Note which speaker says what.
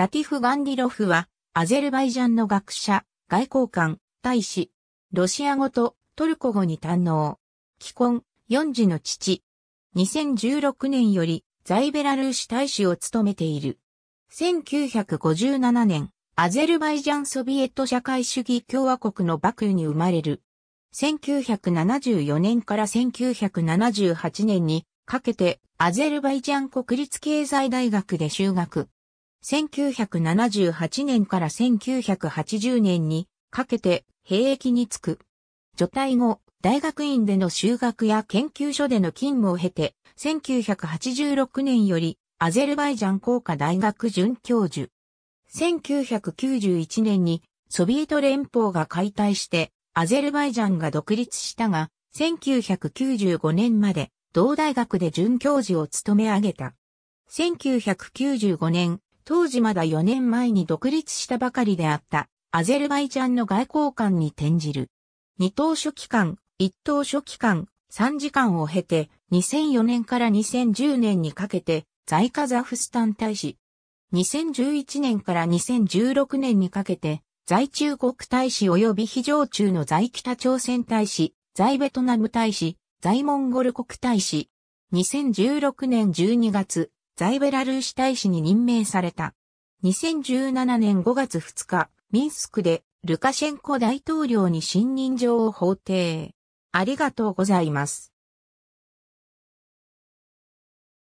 Speaker 1: ラティフ・ガンディロフは、アゼルバイジャンの学者、外交官、大使、ロシア語とトルコ語に堪能。既婚、四児の父。2016年より、在ベラルーシ大使を務めている。1957年、アゼルバイジャンソビエト社会主義共和国のバクに生まれる。1974年から1978年にかけてアゼルバイジャン国立経済大学で修学。1978年から1980年にかけて兵役に就く。除隊後、大学院での修学や研究所での勤務を経て、1986年よりアゼルバイジャン工科大学准教授。1991年にソビエト連邦が解体してアゼルバイジャンが独立したが、1995年まで同大学で准教授を務め上げた。1995年、当時まだ4年前に独立したばかりであったアゼルバイジャンの外交官に転じる。二等書記官、一等書記官、3時間を経て2004年から2010年にかけて在カザフスタン大使。2011年から2016年にかけて在中国大使及び非常中の在北朝鮮大使、在ベトナム大使、在モンゴル国大使。2016年12月、在ベラルーシ大使に任命された。2017年5月2日、ミンスクでルカシェンコ大統領に信任状を法定。ありがとうございます。